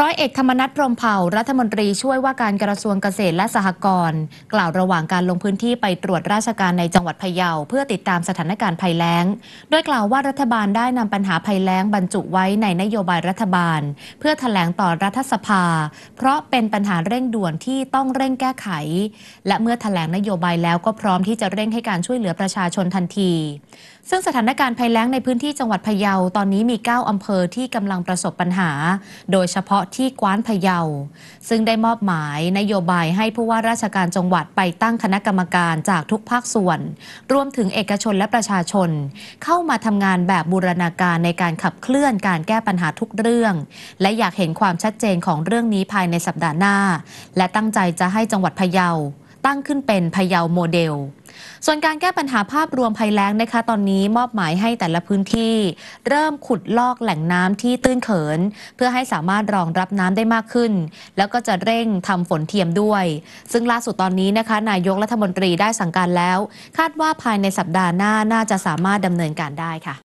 ร้อยเอกธรรมนัฐพรมเผ่ารัฐมนตรีช่วยว่าการกระทรวงเกษตรและสหกรณ์กล่าวระหว่างการลงพื้นที่ไปตรวจราชการในจังหวัดพะเยา เพื่อติดตามสถานการณ์ภัยแล้งโดยกล่าวว่ารัฐบาลได้นำปัญหาภัยแล้งบรรจุไว้ในนโยบายรัฐบาล เพื่อถแถลงต่อรัฐสภา เพราะเป็นปัญหาเร่งด่วนที่ต้องเร่งแก้ไข และเมื่อถแถลงนโยบายแล้วก็พร้อมที่จะเร่งให้การช่วยเหลือประชาชนทันที ซึ่งสถานการณ์ภัยแล้งในพื้นที่จังหวัดพะเยาตอนนี้มี9อำเภอที่กำลังประสบปัญหา โดยเฉพาะะที่กว้านพะเยา ซึ่งได้มอบหมายนโยบายให้ผู้ว่าราชการจังหวัดไปตั้งคณะกรรมการจากทุกภาคส่วน รวมถึงเอกชนและประชาชน เข้ามาทำงานแบบบูรณาการในการขับเคลื่อนการแก้ปัญหาทุกเรื่อง และอยากเห็นความชัดเจนของเรื่องนี้ภายในสัปดาห์หน้า และตั้งใจจะให้จังหวัดพะเยา ตั้งขึ้นเป็นพะเยาโมเดลส่วนการแก้ปัญหาภาพรวมภัยแล้งนะคะตอนนี้มอบหมายให้แต่ละพื้นที่ เริ่มขุดลอกแหล่งน้ำที่ตื้นเขิน เพื่อให้สามารถรองรับน้ำได้มากขึ้น แล้วก็จะเร่งทำฝนเทียมด้วย ซึ่งล่าสุดตอนนี้นะคะ นายกรัฐมนตรีได้สั่งการแล้ว คาดว่าภายในสัปดาห์หน้าน่าจะสามารถดำเนินการได้ค่ะ